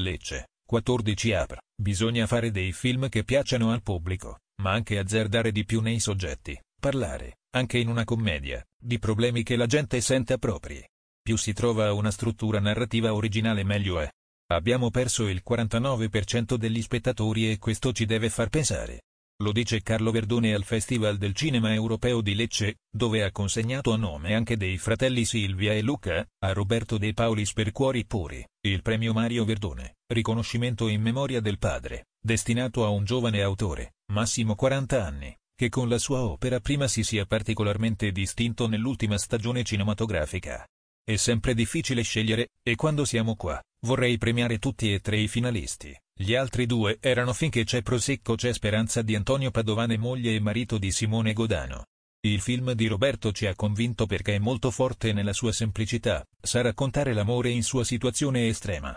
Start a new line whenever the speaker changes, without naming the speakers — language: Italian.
Lecce, 14 apr. Bisogna fare dei film che piacciono al pubblico, ma anche azzardare di più nei soggetti, parlare, anche in una commedia, di problemi che la gente sente propri. Più si trova una struttura narrativa originale meglio è. Abbiamo perso il 49% degli spettatori e questo ci deve far pensare. Lo dice Carlo Verdone al Festival del Cinema Europeo di Lecce, dove ha consegnato a nome anche dei fratelli Silvia e Luca, a Roberto De Paulis per Cuori Puri, il premio Mario Verdone, riconoscimento in memoria del padre, destinato a un giovane autore, massimo 40 anni, che con la sua opera prima si sia particolarmente distinto nell'ultima stagione cinematografica. È sempre difficile scegliere, e quando siamo qua, vorrei premiare tutti e tre i finalisti. Gli altri due erano Finché c'è Prosecco c'è Speranza di Antonio Padovane moglie e marito di Simone Godano. Il film di Roberto ci ha convinto perché è molto forte nella sua semplicità, sa raccontare l'amore in sua situazione estrema.